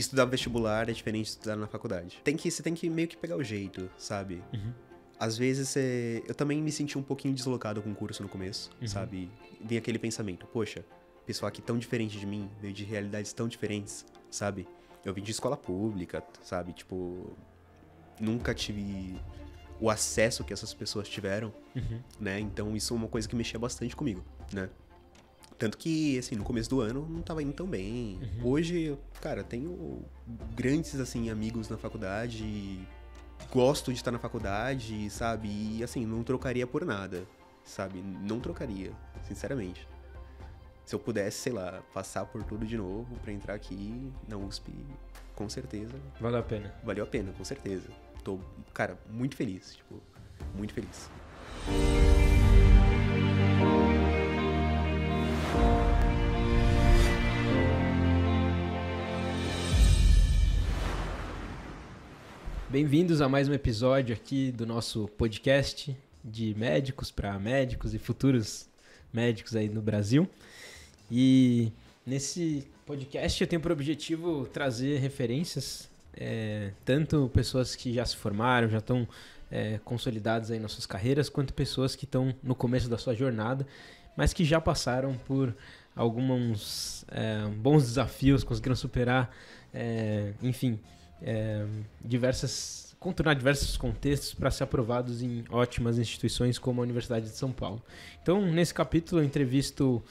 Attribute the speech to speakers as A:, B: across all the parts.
A: estudar vestibular é diferente de estudar na faculdade. Tem que, você tem que meio que pegar o jeito, sabe? Uhum. Às vezes você, eu também me senti um pouquinho deslocado com o curso no começo, uhum. sabe? Vinha aquele pensamento, poxa, pessoal aqui tão diferente de mim, veio de realidades tão diferentes, sabe? Eu vim de escola pública, sabe? Tipo, nunca tive o acesso que essas pessoas tiveram, uhum. né? Então isso é uma coisa que mexia bastante comigo, né? Tanto que, assim, no começo do ano não tava indo tão bem. Uhum. Hoje, cara, tenho grandes, assim, amigos na faculdade. Gosto de estar na faculdade, sabe? E, assim, não trocaria por nada, sabe? Não trocaria, sinceramente. Se eu pudesse, sei lá, passar por tudo de novo para entrar aqui na USP, com certeza. Valeu a pena. Valeu a pena, com certeza. Tô, cara, muito feliz, tipo, muito feliz.
B: Bem-vindos a mais um episódio aqui do nosso podcast de médicos para médicos e futuros médicos aí no Brasil. E nesse podcast eu tenho por objetivo trazer referências, é, tanto pessoas que já se formaram, já estão é, consolidadas aí nas suas carreiras, quanto pessoas que estão no começo da sua jornada, mas que já passaram por alguns é, bons desafios, conseguiram superar, é, enfim, é, diversas contornar diversos contextos para ser aprovados em ótimas instituições como a Universidade de São Paulo. Então, nesse capítulo, eu entrevisto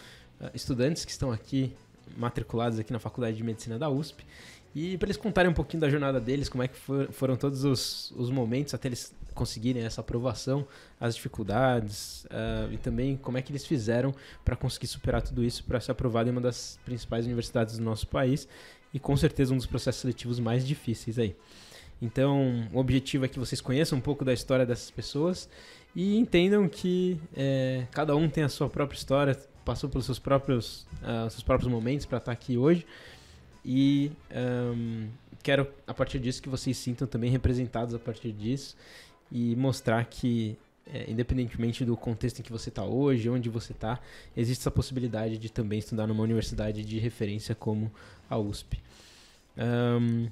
B: ah, estudantes que estão aqui matriculados aqui na Faculdade de Medicina da USP e para eles contarem um pouquinho da jornada deles, como é que for, foram todos os, os, momentos até eles conseguirem essa aprovação, as dificuldades uh, e também como é que eles fizeram para conseguir superar tudo isso para ser aprovado em uma das principais universidades do nosso país e com certeza um dos processos seletivos mais difíceis aí. Então, o objetivo é que vocês conheçam um pouco da história dessas pessoas e entendam que é, cada um tem a sua própria história, passou pelos seus próprios, uh, seus próprios momentos para estar tá aqui hoje. E um, quero, a partir disso, que vocês sintam também representados a partir disso e mostrar que é, independentemente do contexto em que você está hoje, onde você está, existe essa possibilidade de também estudar numa universidade de referência como a USP. Um,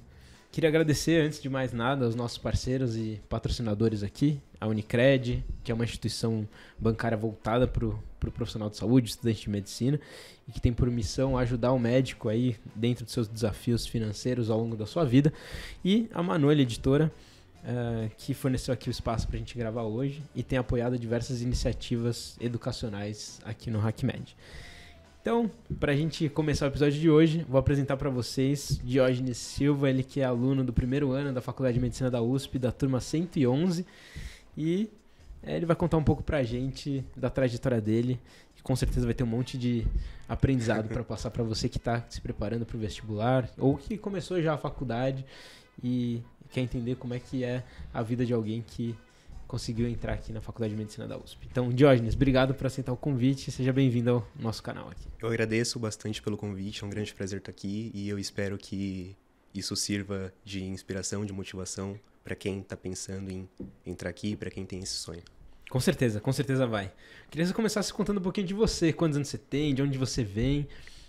B: queria agradecer, antes de mais nada, aos nossos parceiros e patrocinadores aqui, a Unicred, que é uma instituição bancária voltada para o pro profissional de saúde, estudante de medicina, e que tem por missão ajudar o médico aí dentro dos seus desafios financeiros ao longo da sua vida, e a Manoel Editora, eh, que forneceu aqui o espaço para a gente gravar hoje e tem apoiado diversas iniciativas educacionais aqui no HackMed. Então, para a gente começar o episódio de hoje, vou apresentar para vocês Diógenes Silva, ele que é aluno do primeiro ano da Faculdade de Medicina da USP, da turma 111, e eh, ele vai contar um pouco para a gente da trajetória dele, que com certeza vai ter um monte de aprendizado para passar para você que está se preparando para o vestibular ou que começou já a faculdade e quer entender como é que é a vida de alguém que conseguiu entrar aqui na Faculdade de Medicina da USP. Então, Diógenes, obrigado por aceitar o convite e seja bem-vindo ao nosso canal aqui.
A: Eu agradeço bastante pelo convite, é um grande prazer estar aqui e eu espero que isso sirva de inspiração, de motivação para quem está pensando em entrar aqui,
B: para quem tem esse sonho. Com certeza, com certeza vai. Queria que você começasse contando um pouquinho de você, quantos anos você tem, de onde você vem.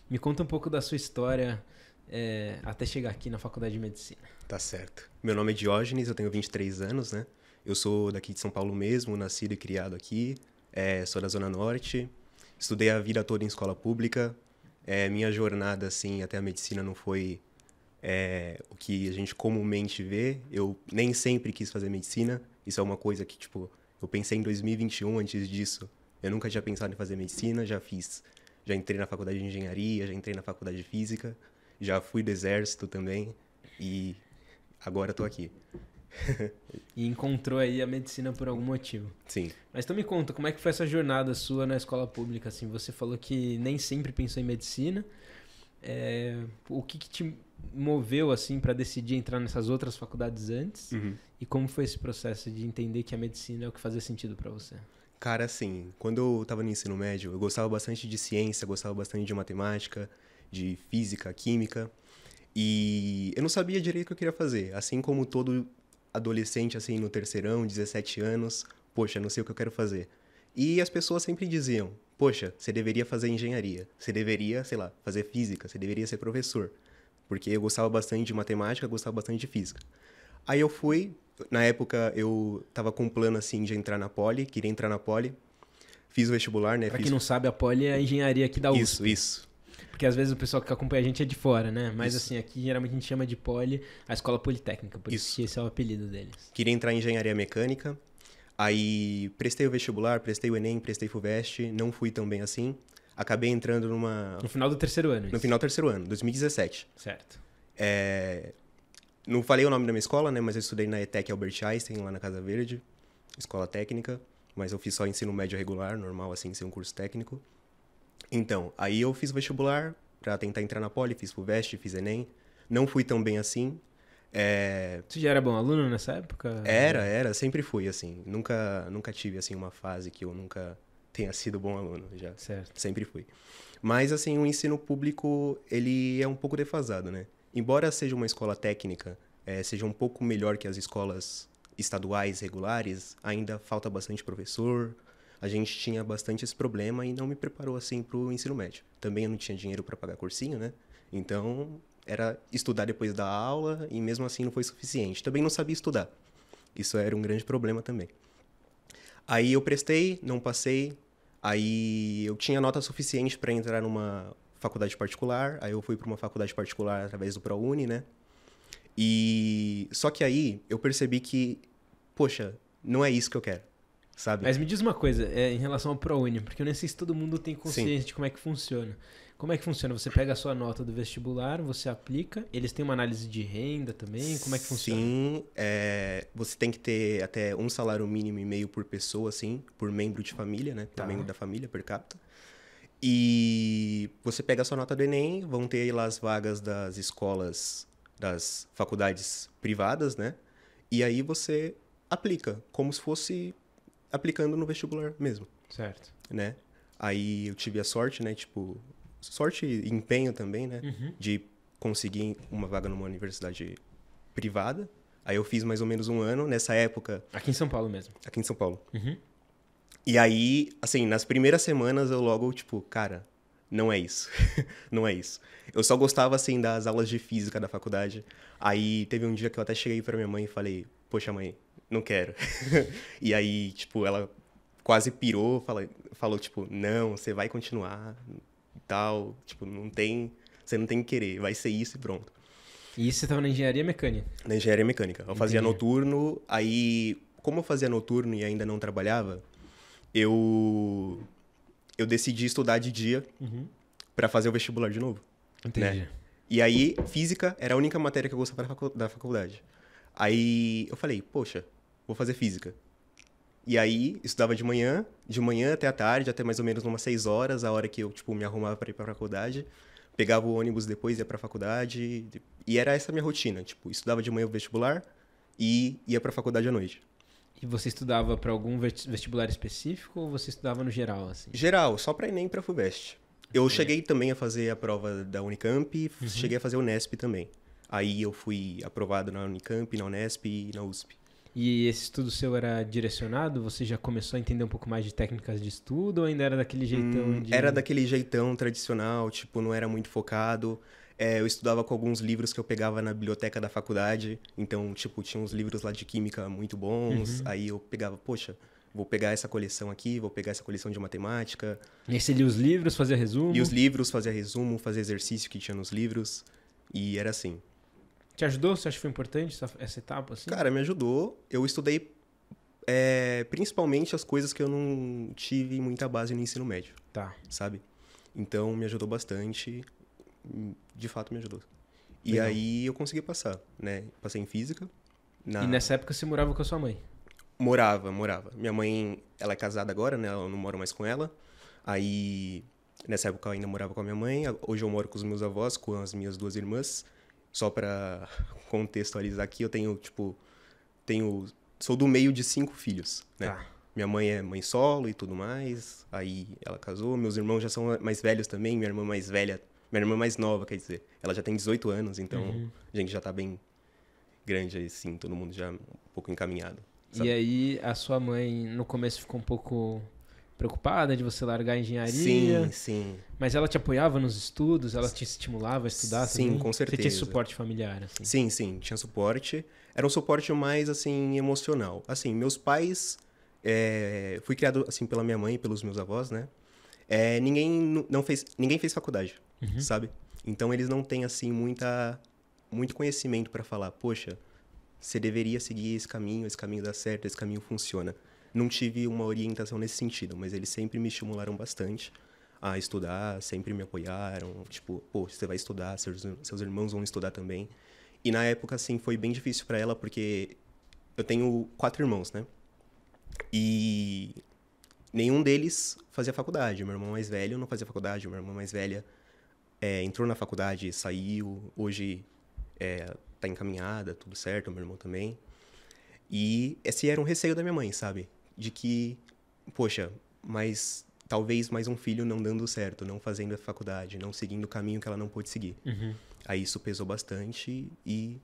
B: Me conta um pouco da sua história é, até chegar aqui na faculdade de medicina. Tá certo.
A: Meu nome é Diógenes, eu tenho 23 anos, né? Eu sou daqui de São Paulo mesmo, nascido e criado aqui, é, sou da Zona Norte, estudei a vida toda em escola pública. É, minha jornada, assim, até a medicina não foi é, o que a gente comumente vê. Eu nem sempre quis fazer medicina. Isso é uma coisa que, tipo, eu pensei em 2021 antes disso. Eu nunca tinha pensado em fazer medicina, já fiz. Já entrei na faculdade de engenharia, já entrei na faculdade de física já fui do exército também e agora estou aqui.
B: e encontrou aí a medicina por algum motivo. Sim. Mas então me conta, como é que foi essa jornada sua na escola pública? Assim, você falou que nem sempre pensou em medicina. É, o que, que, te moveu assim para decidir entrar nessas outras faculdades antes? Uhum. E como foi esse processo de entender que a medicina é o que fazia sentido para você?
A: Cara, assim, quando eu estava no ensino médio, eu gostava bastante de ciência, gostava bastante de matemática de física, química. E eu não sabia direito o que eu queria fazer. Assim como todo adolescente, assim, no terceirão, 17 anos, poxa, não sei o que eu quero fazer. E as pessoas sempre diziam, poxa, você deveria fazer engenharia, você deveria, sei lá, fazer física, você deveria ser professor. Porque eu gostava bastante de matemática, gostava bastante de física. Aí eu fui, na época eu tava com um plano, assim, de entrar na Poli, queria entrar na Poli. Fiz o vestibular, né? Pra quem Fiz... não sabe, a Poli é a engenharia
B: aqui da USP. Isso, isso. Porque às vezes o pessoal que acompanha a gente é de fora, né? Mas isso. assim, aqui geralmente a gente chama de Poli a Escola Politécnica, por isso, que esse é o apelido deles. Queria entrar em engenharia mecânica,
A: aí prestei o vestibular, prestei o Enem, prestei FUVEST, não fui tão bem assim. Acabei entrando numa. No final
B: do terceiro ano. Isso.
A: No final do terceiro ano, 2017. Certo. É... Não falei o nome da minha escola, né? Mas eu estudei na ETEC Albert Einstein, lá na Casa Verde, escola técnica. Mas eu fiz só ensino médio regular, normal, assim, sem um curso técnico. Então, aí eu fiz vestibular para tentar entrar na Poli, fiz FUVEST, fiz Enem. Não fui tão bem assim. É... Você
B: já era bom aluno nessa época? Era,
A: era, sempre fui, assim. Nunca, nunca tive, assim, uma fase que eu nunca tenha sido bom aluno, já. Certo. Sempre fui. Mas, assim, o ensino público, ele é um pouco defasado, né? Embora seja uma escola técnica, é, seja um pouco melhor que as escolas estaduais regulares, ainda falta bastante professor, a gente tinha bastante esse problema e não me preparou assim para o ensino médio. Também eu não tinha dinheiro para pagar cursinho, né? Então era estudar depois da aula e mesmo assim não foi suficiente. Também não sabia estudar. Isso era um grande problema também. Aí eu prestei, não passei. Aí eu tinha nota suficiente para entrar numa faculdade particular. Aí eu fui para uma faculdade particular através do ProUni, né? E só que aí eu percebi que, poxa, não é isso
B: que eu quero sabe? Mas me diz uma coisa, é, em relação ao ProUni, porque eu nem sei se todo mundo tem consciência Sim. de como é que funciona. Como é que funciona? Você pega a sua nota do vestibular, você aplica, eles têm uma análise de renda também? Como é que
A: funciona? Sim, é, você tem que ter até um salário mínimo e meio por pessoa, assim, por membro de família, né? Por tá. membro da família per capita. E você pega a sua nota do Enem, vão ter lá as vagas das escolas, das faculdades privadas, né? E aí você aplica, como se fosse aplicando no vestibular mesmo. Certo. Né? Aí eu tive a sorte, né? Tipo, sorte e empenho também, né? Uhum. De conseguir uma vaga numa universidade privada. Aí eu fiz mais ou menos um ano nessa época. Aqui em São Paulo mesmo. Aqui em São Paulo. Uhum. E aí, assim, nas primeiras semanas eu logo, tipo, cara, não é isso. não é isso. Eu só gostava, assim, das aulas de física da faculdade. Aí teve um dia que eu até cheguei para minha mãe e falei: Poxa, mãe, não quero. e aí, tipo, ela quase pirou, fala, falou, tipo, não, você vai continuar e tal. Tipo, não tem. Você não tem que querer, vai ser isso e pronto.
B: E isso você estava na engenharia mecânica?
A: Na engenharia mecânica. Eu Entendi. fazia noturno, aí, como eu fazia noturno e ainda não trabalhava, eu. Eu decidi estudar de dia uhum. para fazer o vestibular de novo. Né? Entendi. Né? E aí, física era a única matéria que eu gostava da faculdade. Aí eu falei, poxa, vou fazer física. E aí, estudava de manhã, de manhã até a tarde, até mais ou menos umas 6 horas, a hora que eu, tipo, me arrumava para ir para a faculdade. Pegava o ônibus depois, ia para a faculdade. E era essa a minha rotina, tipo, estudava de manhã o vestibular e ia para a faculdade à noite.
B: E você estudava para algum vestibular específico ou você estudava no geral, assim?
A: Geral, só para ENEM e para FUVEST. Eu é. cheguei também a fazer a prova da Unicamp, uhum. cheguei a fazer o Unesp também. Aí eu fui aprovado na Unicamp, na Unesp e na USP.
B: E esse estudo seu era direcionado? Você já começou a entender um pouco mais de técnicas de estudo ou ainda era daquele hum, jeitão? Hum, de... Era daquele
A: jeitão tradicional, tipo, não era muito focado. É, eu estudava com alguns livros que eu pegava na biblioteca da faculdade. Então, tipo, tinha uns livros lá de química muito bons. Uhum. Aí eu pegava, poxa, vou pegar essa coleção aqui, vou pegar essa coleção de matemática.
B: E você lia os livros, fazia resumo? Lia os
A: livros, fazia resumo, fazia exercício que tinha nos livros. E era assim.
B: Te ajudou? Você acha que foi importante essa, essa etapa? Assim? Cara,
A: me ajudou. Eu estudei é, principalmente as coisas que eu não tive muita base no ensino médio. Tá. Sabe? Então me ajudou bastante. De fato me ajudou. E aí eu consegui passar, né? Passei em física. Na... E nessa
B: época você morava com a sua mãe?
A: Morava, morava. Minha mãe, ela é casada agora, né? Eu não moro mais com ela. Aí, nessa época eu ainda morava com a minha mãe. Hoje eu moro com os meus avós, com as minhas duas irmãs. Só para contextualizar aqui, eu tenho, tipo, tenho. Sou do meio de cinco filhos, né? Tá. Minha mãe é mãe solo e tudo mais. Aí ela casou. Meus irmãos já são mais velhos também. Minha irmã mais velha. Minha irmã mais nova, quer dizer. Ela já tem 18 anos, então uhum. a gente já tá bem grande, aí assim. Todo mundo já um pouco encaminhado.
B: Sabe? E aí, a sua mãe, no começo, ficou um pouco preocupada de você largar a engenharia. Sim, sim. Mas ela te apoiava nos estudos, ela te estimulava a estudar Sim, também? com certeza. Você tinha suporte familiar, assim?
A: Sim, sim, tinha suporte. Era um suporte mais, assim, emocional. Assim, meus pais... É, fui criado, assim, pela minha mãe e pelos meus avós, né? É, ninguém não fez ninguém fez faculdade, uhum. sabe? Então, eles não têm, assim, muita, muito conhecimento para falar. Poxa, você deveria seguir esse caminho, esse caminho dá certo, esse caminho funciona não tive uma orientação nesse sentido, mas eles sempre me estimularam bastante a estudar, sempre me apoiaram, tipo, pô, você vai estudar, seus, seus irmãos vão estudar também. E na época, assim, foi bem difícil para ela, porque eu tenho quatro irmãos, né? E nenhum deles fazia faculdade. Meu irmão mais velho não fazia faculdade, minha irmã mais velha é, entrou na faculdade, saiu, hoje é, tá encaminhada, tudo certo, meu irmão também. E esse era um receio da minha mãe, sabe? de que, poxa, mas talvez mais um filho não dando certo, não fazendo a faculdade, não seguindo o caminho que ela não pôde seguir. Uhum. Aí isso pesou bastante e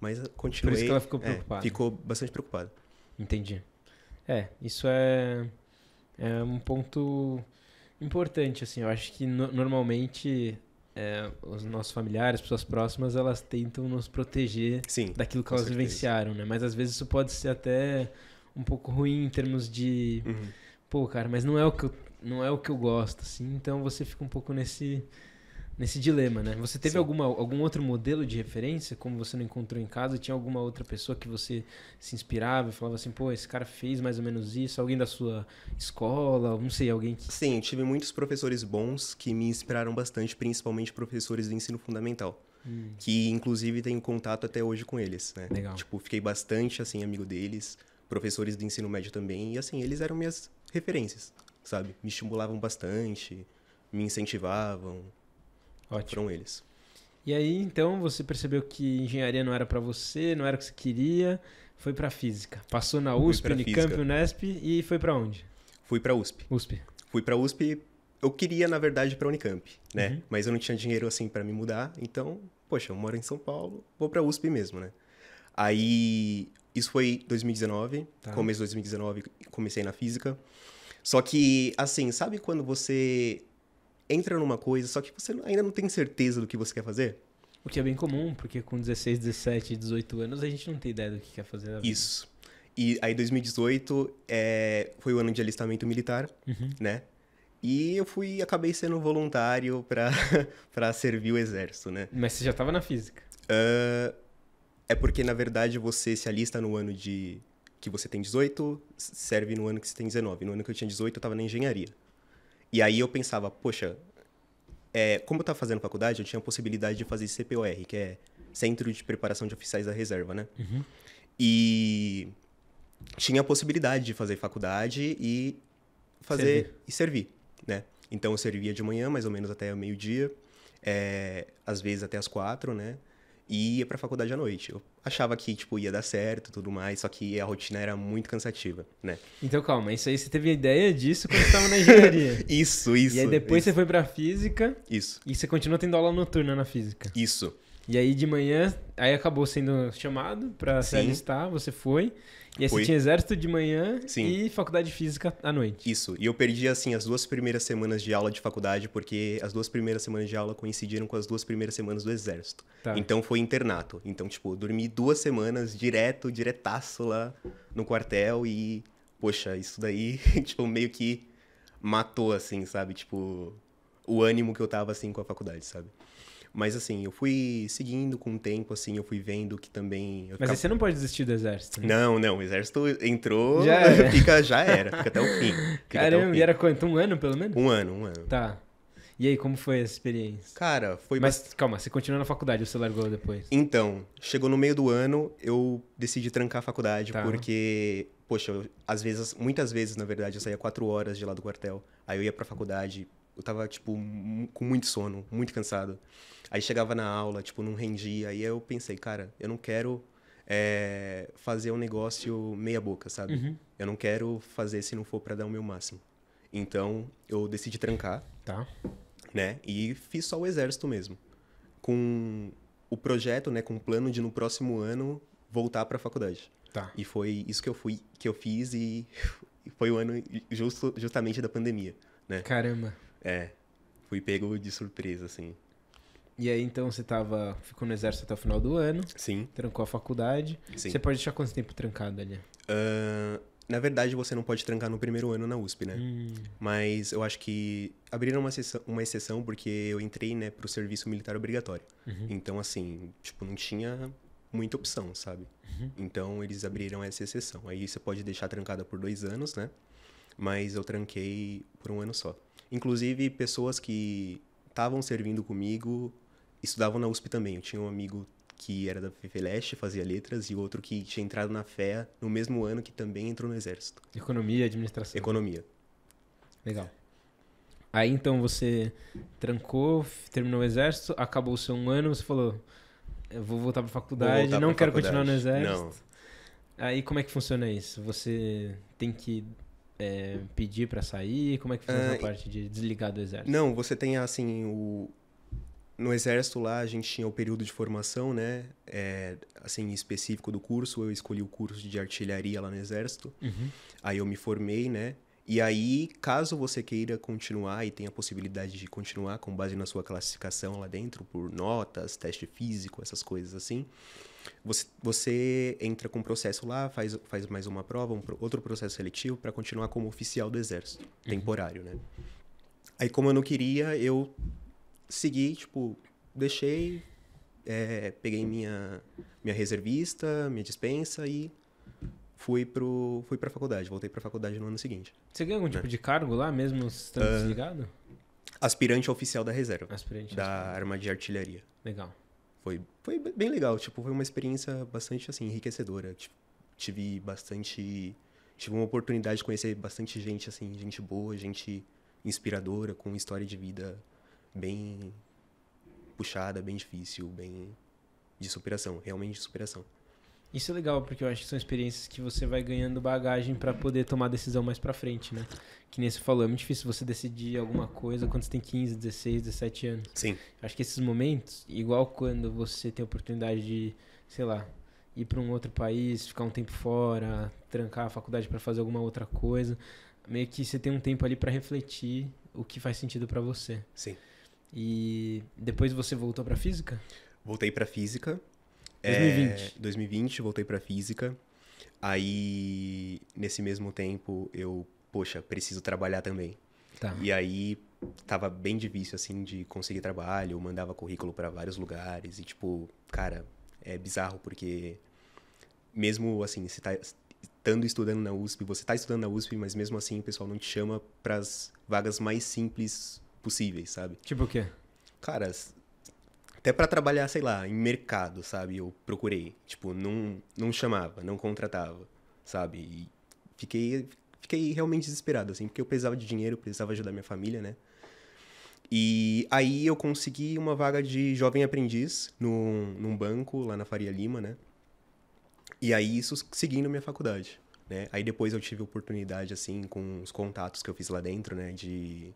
A: mas continuei. Por isso que ela ficou é, preocupada. É, ficou bastante preocupada. Entendi.
B: É, isso é é um ponto importante assim. Eu acho que no, normalmente é, os nossos familiares, pessoas próximas, elas tentam nos proteger Sim, daquilo que elas certeza. vivenciaram, né? Mas às vezes isso pode ser até um pouco ruim em termos de. Uhum. Pô, cara, mas não é o que eu, não é o que eu gosto, assim. Então você fica um pouco nesse nesse dilema, né? Você teve alguma, algum outro modelo de referência, como você não encontrou em casa? Tinha alguma outra pessoa que você se inspirava e falava assim, pô, esse cara fez mais ou menos isso? Alguém da sua
A: escola?
B: Não sei, alguém? Que... Sim, tive muitos professores bons
A: que me inspiraram bastante, principalmente professores do ensino fundamental. Hum. Que, inclusive, tenho contato até hoje com eles, né? Legal. Tipo, fiquei bastante, assim, amigo deles professores do ensino médio também, e assim, eles eram minhas referências, sabe? Me estimulavam bastante, me incentivavam. Ótimo. Foram eles.
B: E aí, então, você percebeu que engenharia não era para você, não era o que você queria, foi para física. Passou na USP, Unicamp,
A: Unesp e foi para onde? Fui para USP. USP. Fui para USP. Eu queria, na verdade, para Unicamp, né? Uhum. Mas eu não tinha dinheiro assim para me mudar, então, poxa, eu moro em São Paulo, vou para USP mesmo, né? Aí isso foi 2019, tá. começo de 2019, comecei na física. Só que, assim, sabe quando você entra numa coisa, só que você ainda não tem certeza do que você quer fazer? O que é bem comum, porque com 16, 17, 18 anos a gente não tem ideia do que quer fazer na vida. Isso. E aí 2018 é, foi o ano de alistamento militar, uhum. né? E eu fui, acabei sendo voluntário para servir o exército, né? Mas você já estava na física? Uh, é porque, na verdade, você se alista no ano de que você tem 18, serve no ano que você tem 19. No ano que eu tinha 18, eu estava na engenharia. E aí eu pensava, poxa, é, como eu estava fazendo faculdade, eu tinha a possibilidade de fazer CPOR, que é Centro de Preparação de Oficiais da Reserva, né? Uhum. E tinha a possibilidade de fazer faculdade e fazer servir. e servir, né? Então eu servia de manhã, mais ou menos até meio-dia, é, às vezes até as quatro, né? e ia pra faculdade à noite. Eu achava que, tipo, ia dar certo tudo mais, só que a rotina era muito cansativa,
B: né? Então, calma, isso aí você teve ideia disso quando você na engenharia. isso, isso. E aí depois isso. você foi pra física. Isso. E você continua tendo aula noturna na física. Isso. E aí de manhã, aí acabou sendo chamado pra se alistar, você foi. E aí Foi. você tinha exército de manhã
A: Sim. e faculdade física à noite. Isso. E eu perdi, assim, as duas primeiras semanas de aula de faculdade, porque as duas primeiras semanas de aula coincidiram com as duas primeiras semanas do exército. Tá. Então foi internato. Então, tipo, eu dormi duas semanas direto, diretaço lá no quartel e, poxa, isso daí, tipo, meio que matou, assim, sabe? Tipo, o ânimo que eu tava, assim, com a faculdade, sabe? Mas assim, eu fui seguindo com o tempo, assim, eu fui vendo que também. Mas você não pode desistir do exército. Né? Não, não. O exército entrou, já era. fica, já era, fica até o fim. Caramba, o fim. e era quanto? Um ano, pelo menos? Um ano, um ano. Tá.
B: E aí, como foi essa experiência? Cara, foi. Mas bast... calma, você continuou na faculdade, ou você largou depois? Então,
A: chegou no meio do ano, eu decidi trancar a faculdade, tá. porque, poxa, às vezes, muitas vezes, na verdade, eu saía quatro horas de lá do quartel. Aí eu ia pra faculdade, eu tava, tipo, com muito sono, muito cansado. Aí chegava na aula, tipo, não rendia. Aí eu pensei, cara, eu não quero é, fazer um negócio meia boca, sabe? Uhum. Eu não quero fazer se não for para dar o meu máximo. Então, eu decidi trancar. Tá. Né? E fiz só o exército mesmo. Com o projeto, né, com o plano de no próximo ano voltar para a faculdade. Tá. E foi isso que eu fui que eu fiz e foi o ano justo, justamente da pandemia, né? Caramba. É. Fui pego de surpresa, assim.
B: E aí, então, você tava, ficou no exército até o final do ano. Sim. Trancou a faculdade. Sim. Você pode deixar quanto tempo trancado ali?
A: Uh, na verdade, você não pode trancar no primeiro ano na USP, né? Hum. Mas eu acho que abriram uma, exceção, uma exceção porque eu entrei, né, pro serviço militar obrigatório. Uhum. Então, assim, tipo, não tinha muita opção, sabe? Uhum. Então, eles abriram essa exceção. Aí você pode deixar trancada por dois anos, né? Mas eu tranquei por um ano só. Inclusive, pessoas que estavam servindo comigo estudavam na USP também. Eu tinha um amigo que era da FEFELESTE, fazia letras, e outro que tinha entrado na FEA no mesmo ano que também entrou no Exército.
B: Economia e administração. Economia. Legal. Aí então você trancou, terminou o Exército, acabou o seu um ano, você falou: eu vou voltar para faculdade, não quero faculdade. continuar no Exército. Não. Aí como é que funciona isso? Você tem que é, pedir para sair? Como é que faz a ah, parte de desligar do exército? Não, você
A: tem assim o no exército lá a gente tinha o período de formação, né? É, assim específico do curso, eu escolhi o curso de artilharia lá no exército. Uhum. Aí eu me formei, né? E aí, caso você queira continuar e tenha a possibilidade de continuar com base na sua classificação lá dentro por notas, teste físico, essas coisas assim, você, você entra com um processo lá, faz, faz mais uma prova, um, outro processo seletivo para continuar como oficial do exército, uhum. temporário, né? Aí, como eu não queria, eu segui, tipo, deixei, é, peguei minha, minha reservista, minha dispensa e fui pro fui para faculdade voltei para faculdade no ano seguinte
B: você ganhou algum né? tipo de cargo lá mesmo estando uh, desligado
A: aspirante oficial da reserva aspirante da arma de artilharia legal foi, foi bem legal, tipo, foi uma experiência bastante, assim, enriquecedora. Tipo, tive bastante... Tive uma oportunidade de conhecer bastante gente, assim, gente boa, gente inspiradora, com história de vida bem puxada, bem difícil, bem de superação, realmente de superação.
B: Isso é legal, porque eu acho que são experiências que você vai ganhando bagagem para poder tomar decisão mais para frente, né? Que nem você falou, é muito difícil você decidir alguma coisa quando você tem 15, 16, 17 anos. Sim. Acho que esses momentos, igual quando você tem a oportunidade de, sei lá, ir para um outro país, ficar um tempo fora, trancar a faculdade para fazer alguma outra coisa, meio que você tem um tempo ali para refletir o que faz sentido para você. Sim. E depois você voltou para física?
A: Voltei para física.
B: 2020.
A: É, 2020, voltei para física. Aí, nesse mesmo tempo, eu, poxa, preciso trabalhar também. Tá. E aí, tava bem difícil, assim, de conseguir trabalho. Eu mandava currículo para vários lugares. E, tipo, cara, é bizarro, porque mesmo, assim, você tá estando estudando na USP, você tá estudando na USP, mas mesmo assim o pessoal não te chama pras vagas mais simples possíveis, sabe? Tipo o quê? Cara, até para trabalhar, sei lá, em mercado, sabe? Eu procurei. Tipo, não, não chamava, não contratava, sabe? E fiquei, fiquei realmente desesperado, assim, porque eu precisava de dinheiro, precisava ajudar minha família, né? E aí eu consegui uma vaga de jovem aprendiz num, num banco lá na Faria Lima, né? E aí isso seguindo minha faculdade, né? Aí depois eu tive oportunidade, assim, com os contatos que eu fiz lá dentro, né? De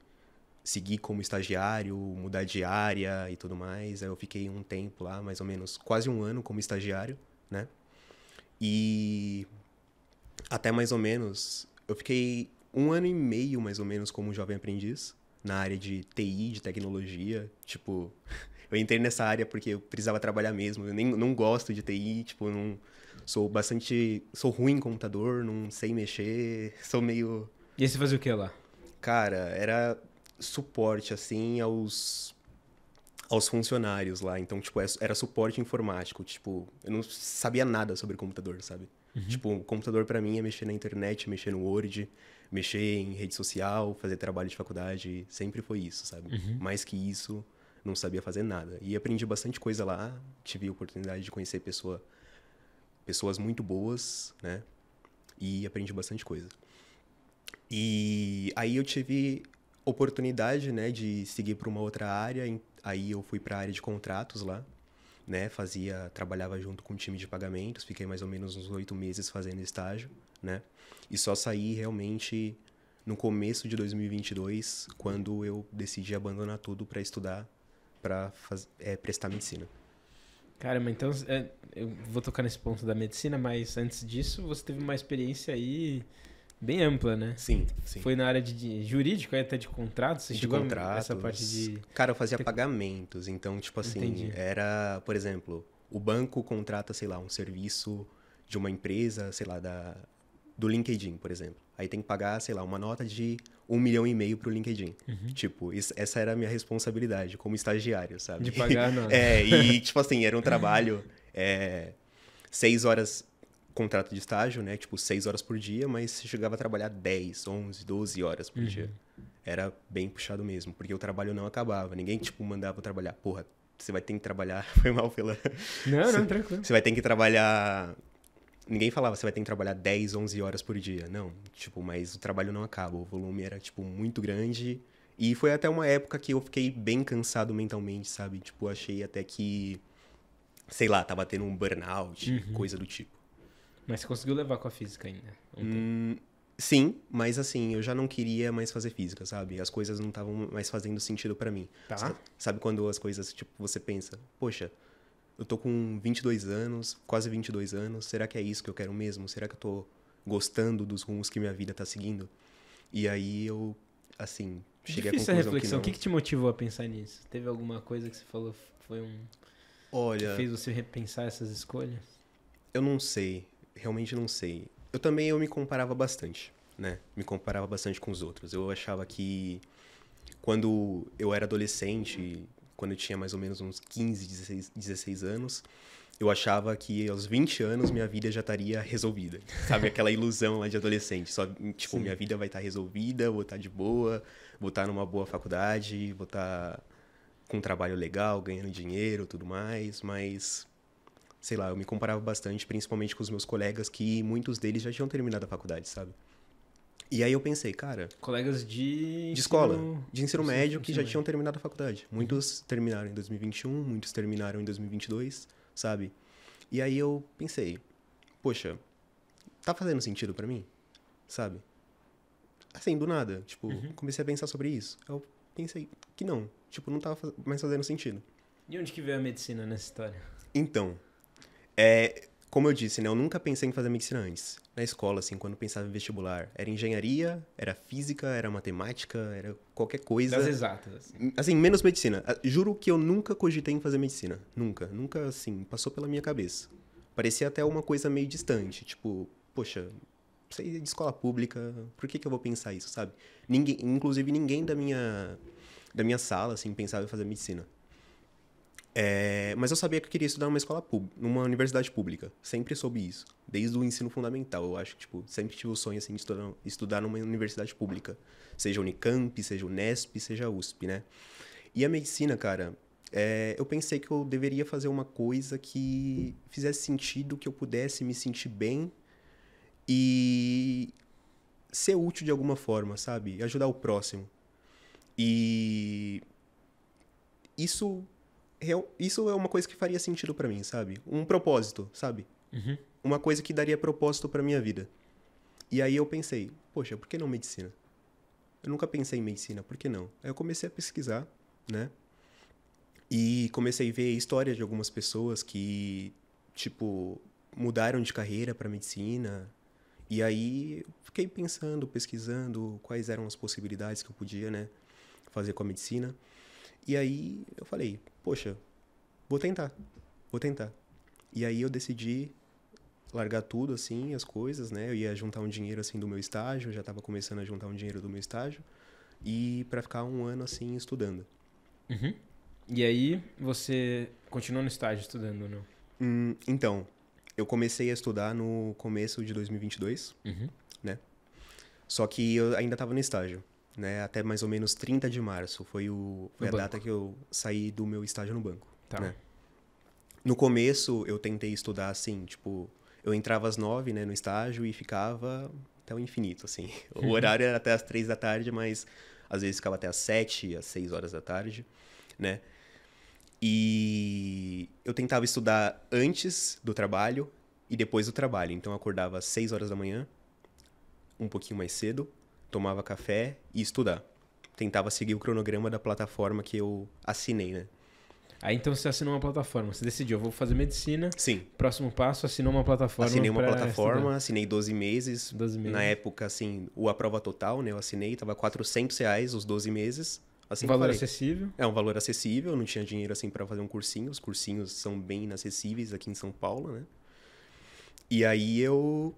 A: seguir como estagiário, mudar de área e tudo mais. Aí eu fiquei um tempo lá, mais ou menos quase um ano como estagiário, né? E até mais ou menos, eu fiquei um ano e meio mais ou menos como jovem aprendiz na área de TI, de tecnologia, tipo, eu entrei nessa área porque eu precisava trabalhar mesmo. Eu nem não gosto de TI, tipo, não sou bastante, sou ruim em computador, não sei mexer, sou meio E você fazia o que lá? Cara, era suporte, assim, aos aos funcionários lá. Então, tipo, é era suporte informático. Tipo, eu não sabia nada sobre computador, sabe? Uhum. Tipo, o computador para mim é mexer na internet, mexer no Word, mexer em rede social, fazer trabalho de faculdade. Sempre foi isso, sabe? Uhum. Mais que isso, não sabia fazer nada. E aprendi bastante coisa lá. Tive a oportunidade de conhecer pessoa, pessoas muito boas, né? E aprendi bastante coisa. E aí eu tive oportunidade, né, de seguir para uma outra área. Aí eu fui para a área de contratos lá, né? Fazia, trabalhava junto com o time de pagamentos. Fiquei mais ou menos uns oito meses fazendo estágio, né? E só saí realmente no começo de 2022, quando eu decidi abandonar tudo para estudar, para é, prestar medicina.
B: Caramba, então é, eu vou tocar nesse ponto da medicina, mas antes disso você teve uma experiência aí bem ampla, né? Sim, sim. Foi na área de, de jurídico, é, até de contratos, você de chegou contratos. essa parte de
A: Cara, eu fazia pagamentos, então tipo assim, Entendi. era, por exemplo, o banco contrata, sei lá, um serviço de uma empresa, sei lá, da do LinkedIn, por exemplo. Aí tem que pagar, sei lá, uma nota de um milhão e meio pro LinkedIn. Uhum. Tipo, isso, essa era a minha responsabilidade como estagiário, sabe? De pagar, não. é, e tipo assim, era um trabalho é, seis horas contrato de estágio, né? Tipo, seis horas por dia, mas você chegava a trabalhar 10, 11, 12 horas por uhum. dia. Era bem puxado mesmo, porque o trabalho não acabava. Ninguém, tipo, mandava trabalhar. Porra, você vai ter que trabalhar. Foi mal pela. Não, você, não, tranquilo. Você vai ter que trabalhar. Ninguém falava, você vai ter que trabalhar 10, 11 horas por dia. Não, tipo, mas o trabalho não acaba. O volume era, tipo, muito grande. E foi até uma época que eu fiquei bem cansado mentalmente, sabe? Tipo, achei até que. Sei lá, tava tendo um burnout, uhum. coisa do tipo.
B: Mas você conseguiu levar com a física ainda?
A: Hum, sim, mas assim, eu já não queria mais fazer física, sabe? As coisas não estavam mais fazendo sentido para mim. Tá. Sabe, sabe quando as coisas, tipo, você pensa, poxa, eu tô com 22 anos, quase 22 anos, será que é isso que eu quero mesmo? Será que eu tô gostando dos rumos que minha vida tá seguindo? E aí eu, assim, cheguei Difícil à conclusão reflexão. que não. O que, que
B: te motivou a pensar nisso? Teve alguma coisa que você falou foi um... Olha... Que fez você repensar essas escolhas?
A: Eu não sei realmente não sei. Eu também eu me comparava bastante, né? Me comparava bastante com os outros. Eu achava que quando eu era adolescente, quando eu tinha mais ou menos uns 15, 16, 16 anos, eu achava que aos 20 anos minha vida já estaria resolvida. Sabe aquela ilusão lá de adolescente, só tipo, Sim. minha vida vai estar tá resolvida, vou estar tá de boa, vou estar tá numa boa faculdade, vou estar com um trabalho legal, ganhando dinheiro, tudo mais, mas sei lá, eu me comparava bastante, principalmente com os meus colegas, que muitos deles já tinham terminado a faculdade, sabe? E aí eu pensei, cara.
B: Colegas de. De escola, ensino... de ensino médio, que ensino já tinham terminado a
A: faculdade. Muitos uhum. terminaram em 2021, muitos terminaram em 2022, sabe? E aí eu pensei, poxa, tá fazendo sentido para mim? Sabe? Assim, do nada. Tipo, uhum. comecei a pensar sobre isso. Eu pensei que não.
B: Tipo, não tava mais fazendo sentido. E onde que veio a medicina nessa história?
A: Então, é, como eu disse, né, eu nunca pensei em fazer medicina antes. Na escola, assim, quando pensava em vestibular, era engenharia, era física, era matemática, era qualquer coisa. Das exatas. Assim. Hum, assim, menos medicina. Ah, juro que eu nunca cogitei em fazer medicina. Nunca. Nunca, assim, passou pela minha cabeça. Parecia até uma coisa meio distante. Tipo, poxa, sei de escola pública, por que, que eu vou pensar isso, sabe? Ninguém, inclusive, ninguém da minha, da minha sala, assim, pensava em fazer medicina. É, mas eu sabia que eu queria estudar numa escola pública, numa universidade pública. Sempre soube isso. Desde o ensino fundamental, eu acho. Tipo, sempre tive o sonho assim, de estudar, estudar numa universidade pública. Seja Unicamp, seja Unesp, seja USP, né? E a medicina, cara, é, eu pensei que eu deveria fazer uma coisa que fizesse sentido, que eu pudesse me sentir bem e ser útil de alguma forma, sabe? Ajudar o próximo. E isso isso é uma coisa que faria sentido para mim, sabe? Um propósito, sabe? Uhum. Uma coisa que daria propósito para minha vida. E aí eu pensei, poxa, por que não medicina? Eu nunca pensei em medicina, por que não? Aí eu comecei a pesquisar, né? E comecei a ver histórias de algumas pessoas que, tipo, mudaram de carreira para medicina. E aí fiquei pensando, pesquisando quais eram as possibilidades que eu podia, né, fazer com a medicina. E aí eu falei, poxa, vou tentar, vou tentar. E aí eu decidi largar tudo, assim, as coisas, né? Eu ia juntar um dinheiro, assim, do meu estágio, já estava começando a juntar um dinheiro do meu estágio, e para ficar um ano, assim, estudando. Uhum. E aí
B: você continuou no estágio estudando ou não? Hum,
A: então, eu comecei a estudar no começo de 2022, uhum. né? Só que eu ainda estava no estágio né, até mais ou menos 30 de março. Foi, o, foi a banco. data que eu saí do meu estágio no banco. Tá. Né? No começo, eu tentei estudar assim, tipo, eu entrava às nove né, no estágio e ficava até o infinito, assim. O uhum. horário era até às três da tarde, mas às vezes ficava até às sete, às seis horas da tarde, né? E eu tentava estudar antes do trabalho e depois do trabalho. Então eu acordava às seis horas da manhã, um pouquinho mais cedo, tomava café e estudar. Tentava seguir o cronograma da plataforma que
B: eu assinei, né? Aí então você assinou uma plataforma, você decidiu, eu vou fazer medicina. Sim. Próximo passo, assinou uma plataforma. Assinei uma plataforma, estudar.
A: assinei 12 meses. 12 meses. Na época, assim, o a prova total, né? Eu assinei, tava 400 reais os 12 meses. Assim um valor falei. acessível? É, um valor acessível, não tinha dinheiro assim para fazer um cursinho, os cursinhos são bem inacessíveis aqui em São Paulo, né? E aí eu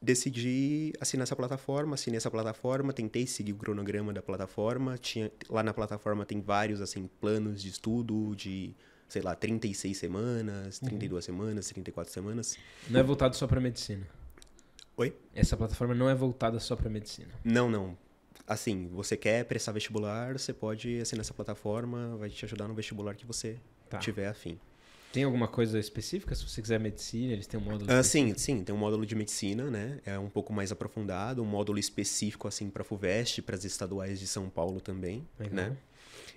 A: decidi assinar essa plataforma, assinei essa plataforma, tentei seguir o cronograma da plataforma, tinha lá na plataforma tem vários assim planos de estudo de sei lá, 36 semanas, 32 uhum. semanas, 34 semanas. Não é voltado só para medicina. Oi? Essa plataforma não é voltada só para medicina. Não, não. Assim, você quer prestar vestibular, você pode assinar essa plataforma,
B: vai te ajudar no vestibular que você tá. tiver afim. Tem alguma coisa específica? Se você quiser medicina, eles têm um módulo. Ah, sim,
A: sim, tem um módulo de medicina, né? É um pouco mais aprofundado, um módulo específico assim para Fuvest, para as estaduais de São Paulo também, né?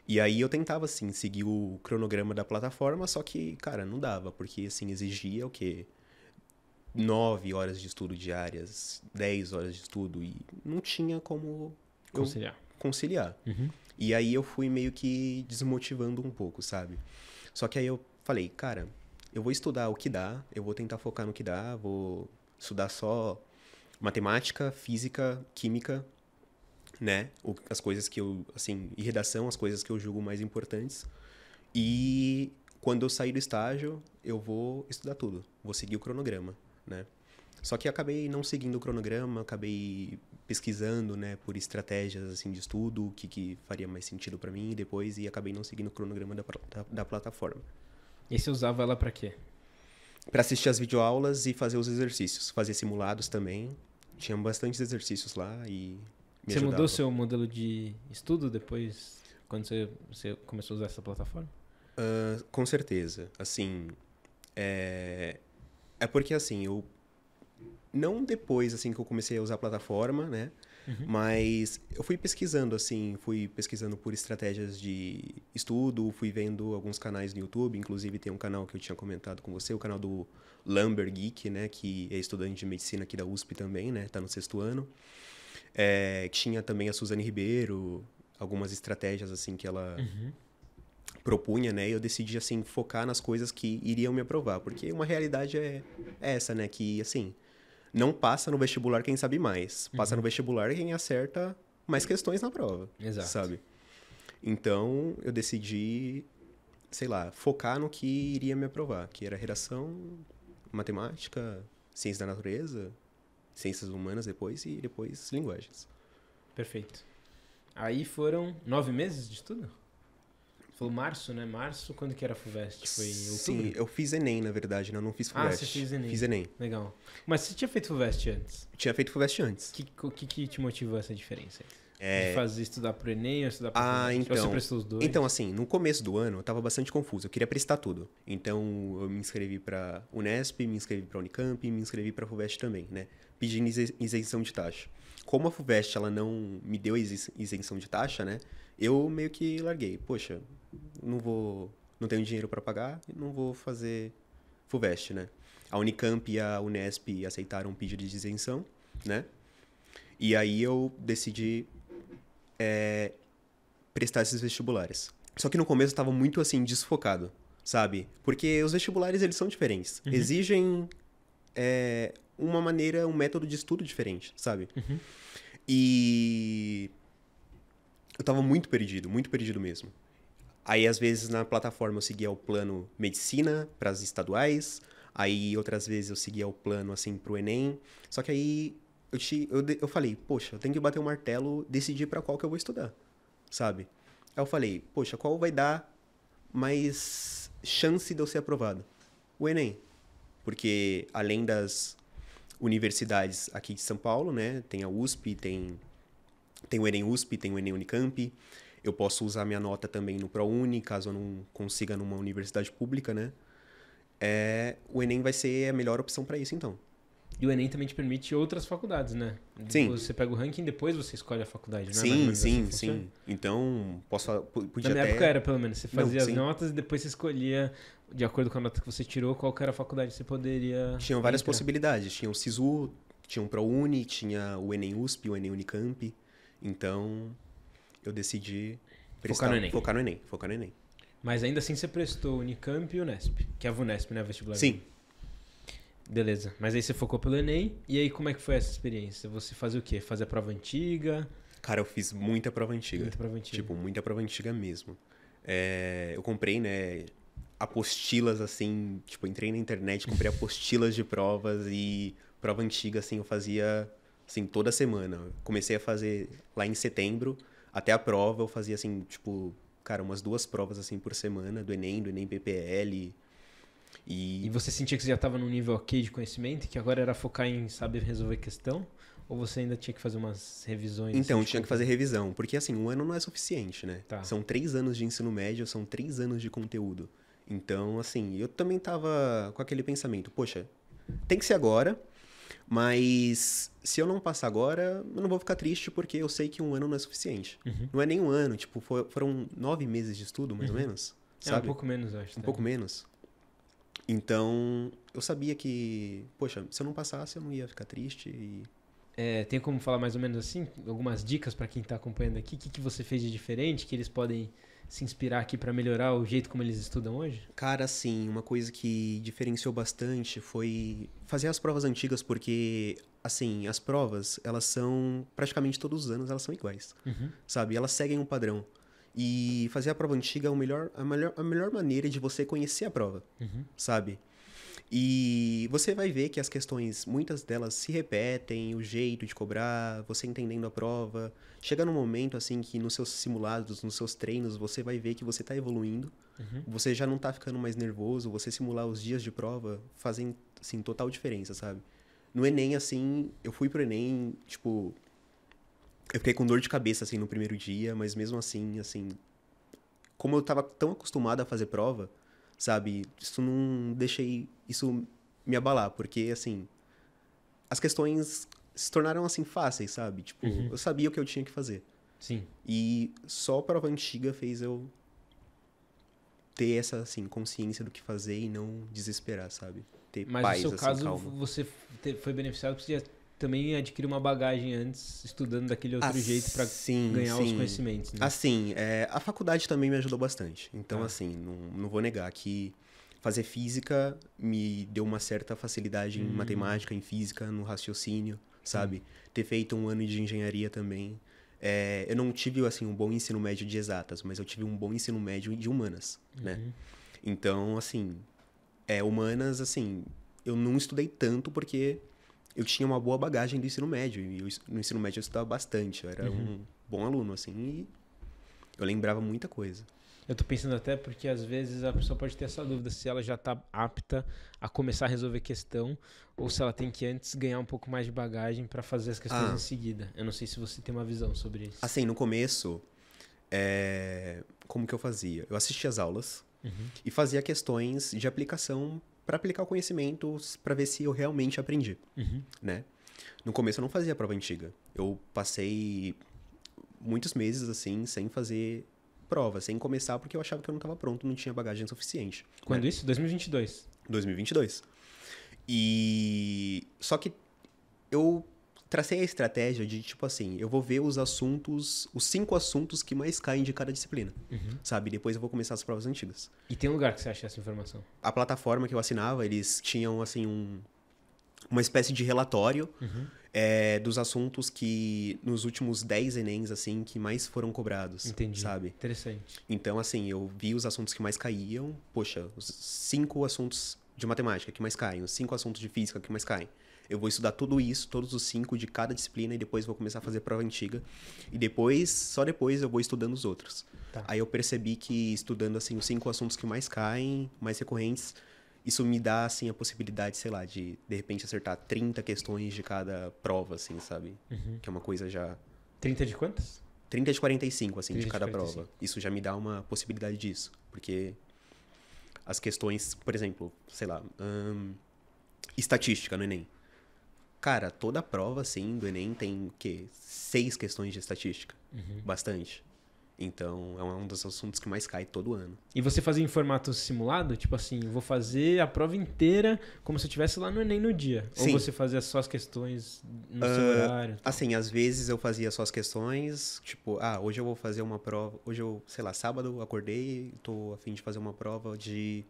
A: E aí eu tentava assim seguir o cronograma da plataforma, só que, cara, não dava, porque assim exigia o quê? nove horas de estudo diárias, dez horas de estudo e não tinha como conciliar. conciliar. Uhum. E aí eu fui meio que desmotivando um pouco, sabe? Só que aí eu falei, cara, eu vou estudar o que dá, eu vou tentar focar no que dá, vou estudar só matemática, física, química, né? as coisas que eu, assim, e redação, as coisas que eu julgo mais importantes. E quando eu sair do estágio, eu vou estudar tudo, vou seguir o cronograma, né? Só que acabei não seguindo o cronograma, acabei pesquisando, né, por estratégias assim de estudo, o que, que faria mais sentido para mim depois e acabei não seguindo o cronograma da, da, da plataforma. E você usava ela para quê? Para assistir as videoaulas e fazer os exercícios. Fazer simulados também. Tinha bastantes exercícios lá
B: e me Você ajudava. mudou seu modelo de estudo depois, quando você, você começou a usar essa plataforma?
A: Uh, com certeza. Assim, é... é porque assim, eu... Não depois assim que eu comecei a usar a plataforma, né? Uhum. Mas eu fui pesquisando, assim, fui pesquisando por estratégias de estudo, fui vendo alguns canais no YouTube, inclusive tem um canal que eu tinha comentado com você, o canal do Lambert Geek, né, que é estudante de medicina aqui da USP também, né, tá no sexto ano. É, tinha também a Suzane Ribeiro, algumas estratégias, assim, que ela... Uhum. propunha, né? E eu decidi assim focar nas coisas que iriam me aprovar, porque uma realidade é, é essa, né, que assim, não passa no vestibular quem sabe mais. Passa uhum. no vestibular quem acerta mais questões na prova. Exato. Sabe? Então, eu decidi, sei lá, focar no que iria me aprovar, que era redação, matemática, ciência da natureza, ciências humanas depois e depois
B: linguagens. Perfeito. Aí foram nove meses de estudo? falou março, né? Março, quando que era a FUVEST? Foi em outubro? Sim,
A: eu fiz Enem, na verdade, né? Eu não fiz FUVEST. Ah, você fez Enem. Fiz Enem.
B: Legal. Mas você tinha feito FUVEST antes? tinha feito FUVEST antes. O que, que, que, te motivou essa diferença? É... De fazer estudar pro Enem ou estudar pro ah, Então, ou você então. prestou os dois? Então, assim,
A: no começo do ano eu tava bastante confuso. Eu queria prestar tudo. Então, eu me inscrevi pra Unesp, me inscrevi pra Unicamp e me inscrevi pra FUVEST também, né? Pedindo isenção de taxa. Como a FUVEST ela não me deu isenção de taxa, né? Eu meio que larguei. Poxa, não vou, não tenho dinheiro para pagar e não vou fazer Fuvest, né? A Unicamp e a Unesp aceitaram um pedido de isenção, né? E aí eu decidi é, prestar esses vestibulares. Só que no começo eu tava muito assim desfocado, sabe? Porque os vestibulares eles são diferentes, uhum. exigem é, uma maneira, um método de estudo diferente, sabe? Uhum. E eu tava muito perdido, muito perdido mesmo. Aí, às vezes, na plataforma eu seguia o plano medicina para as estaduais, aí outras vezes eu seguia o plano, assim, para o Enem. Só que aí eu, te, eu, eu falei, poxa, eu tenho que bater o um martelo, decidir para qual que eu vou estudar, sabe? Aí eu falei, poxa, qual vai dar mais chance de eu ser aprovado? O Enem. Porque além das universidades aqui de São Paulo, né? Tem a USP, tem, tem o Enem USP, tem o Enem Unicamp. Eu posso usar minha nota também no ProUni, caso eu não consiga numa universidade pública, né? É, o Enem vai ser
B: a melhor opção para isso, então. E o Enem também te permite outras faculdades, né? Sim. Você pega o ranking depois você escolhe a faculdade, né? Sim, é sim, assim sim.
A: Então, posso, podia Na minha até... época era, pelo menos. Você fazia não, as notas
B: e depois você escolhia, de acordo com a nota que você tirou, qual era a faculdade que você poderia... Tinham várias entrar.
A: possibilidades. Tinha o SISU, tinha o ProUni, tinha o Enem USP, o Enem Unicamp. Então, eu decidi prestar, focar, no Enem. focar no Enem. Focar no
B: Enem. Mas ainda assim você prestou Unicamp e Unesp, que é a Vunesp, né? Vestibular. Sim. Beleza. Mas aí você focou pelo Enem. E aí como é que foi essa experiência? Você fazia o quê? Fazer a prova antiga? Cara, eu fiz muita prova antiga. Muita prova antiga. Tipo, muita prova antiga mesmo.
A: É, eu comprei, né? Apostilas assim. Tipo, entrei na internet, comprei apostilas de provas e prova antiga, assim, eu fazia assim, toda semana. Comecei a fazer lá em setembro, até a prova eu fazia assim, tipo, cara, umas duas provas assim por semana, do Enem, do Enem PPL. E...
B: e você sentia que você já estava num nível ok de conhecimento, que agora era focar em saber resolver questão? Ou você ainda tinha que fazer umas revisões? Então,
A: assim, tinha que tipo fazer revisão, porque assim, um ano não é suficiente, né? Tá. São três anos de ensino médio, são três anos de conteúdo. Então, assim, eu também tava com aquele pensamento, poxa, tem que ser agora, mas se eu não passar agora, eu não vou ficar triste, porque eu sei que um ano não é suficiente. Uhum. Não é nem um ano, tipo, for, foram nove meses de estudo, mais uhum. ou menos. Sabe? É, um pouco menos, acho. Um né? pouco menos. Então, eu sabia
B: que, poxa, se eu não passasse, eu não ia ficar triste e... É, tem como falar mais ou menos assim? Algumas dicas para quem está acompanhando aqui? O que, que você fez de diferente que eles podem se inspirar aqui para melhorar o jeito como eles estudam hoje?
A: Cara, sim. Uma coisa que diferenciou bastante foi fazer as provas antigas, porque assim, as provas, elas são praticamente todos os anos elas são iguais. Uhum. Sabe? Elas seguem um padrão. E fazer a prova antiga é o melhor, a, melhor, a melhor maneira de você conhecer a prova, uhum. sabe? E você vai ver que as questões, muitas delas se repetem, o jeito de cobrar, você entendendo a prova. Chega num momento assim que nos seus simulados, nos seus treinos, você vai ver que você está evoluindo, uhum. você já não está ficando mais nervoso, você simular os dias de prova fazem assim total diferença, sabe? No ENEM é assim, eu fui pro ENEM, tipo, eu fiquei com dor de cabeça assim no primeiro dia, mas mesmo assim, assim, como eu estava tão acostumado a fazer prova, sabe? Isso não deixei isso me abalar, porque assim, as questões se tornaram assim fáceis, sabe? Tipo, uhum. eu sabia o que eu tinha que fazer. Sim. E só a prova antiga fez eu ter essa assim consciência do que fazer e não desesperar, sabe? Ter Mas paz, no seu assim, caso calma.
B: você foi beneficiado porque você já também adquire uma bagagem antes, estudando daquele outro assim, jeito para ganhar sim. os conhecimentos. Né?
A: Assim, é, a faculdade também me ajudou bastante. Então, ah. assim, não, não vou negar que fazer física me deu uma certa facilidade hum. em matemática, em física, no raciocínio, sabe? Hum. Ter feito um ano de engenharia também. É, eu não tive, assim, um bom ensino médio de exatas, mas eu tive um bom ensino médio de humanas, uhum. né? Então, assim, é, humanas, assim, eu não estudei tanto porque eu tinha uma boa bagagem do ensino médio. E eu, no ensino médio eu estudava bastante. Eu era uhum. um bom aluno, assim, e eu lembrava muita coisa.
B: Eu tô pensando até porque às vezes a pessoa pode ter essa dúvida se ela já tá apta a começar a resolver questão ou se ela tem que antes ganhar um pouco mais de bagagem para fazer as questões ah. em seguida. Eu não sei se você tem uma visão sobre isso.
A: Assim, no começo, é... como que eu fazia? Eu assistia as aulas uhum. e fazia questões de aplicação para aplicar o conhecimento, para ver se eu realmente aprendi, uhum. né? No começo eu não fazia a prova antiga. Eu passei muitos meses assim sem fazer prova, sem começar porque eu achava que eu não estava pronto, não tinha bagagem suficiente. Né? Quando né? isso? 2022. 2022. E só que eu tracei a estratégia de, tipo assim, eu vou ver os assuntos, os cinco assuntos que mais caem de cada disciplina, uhum. sabe? Depois eu vou começar as provas antigas.
B: E tem um lugar que você acha essa informação?
A: A plataforma que eu assinava, eles tinham, assim, um, uma espécie de relatório uhum. é, dos assuntos que, nos últimos dez Enems, assim, que mais foram cobrados, Entendi. sabe? Interessante. Então, assim, eu vi os assuntos que mais caíam, poxa, os cinco assuntos de matemática que mais caem, os cinco assuntos de física que mais caem eu vou estudar tudo isso, todos os cinco de cada disciplina, e depois vou começar a fazer prova antiga. E depois, só depois, eu vou estudando os outros. Tá. Aí eu percebi que estudando, assim, os cinco assuntos que mais caem, mais recorrentes, isso me dá, assim, a possibilidade, sei lá, de, de repente, acertar 30 questões de cada prova, assim, sabe? Uhum. Que é uma coisa já... 30 de quantas? 30 de 45, assim, de cada de prova. Isso já me dá uma possibilidade disso. Porque as questões, por exemplo, sei lá, hum, estatística no Enem. Cara, toda prova, assim, do Enem tem o quê? Seis questões de estatística. Uhum. Bastante. Então, é um dos assuntos que mais cai todo
B: ano. E você fazia em formato simulado? Tipo assim, vou fazer a prova inteira como se eu estivesse lá no Enem no dia? Sim. Ou você fazia só as questões no uh, seu horário?
A: Assim, às vezes eu fazia só as questões, tipo, ah, hoje eu vou fazer uma prova... Hoje eu, sei lá, sábado acordei e tô a fim de fazer uma prova de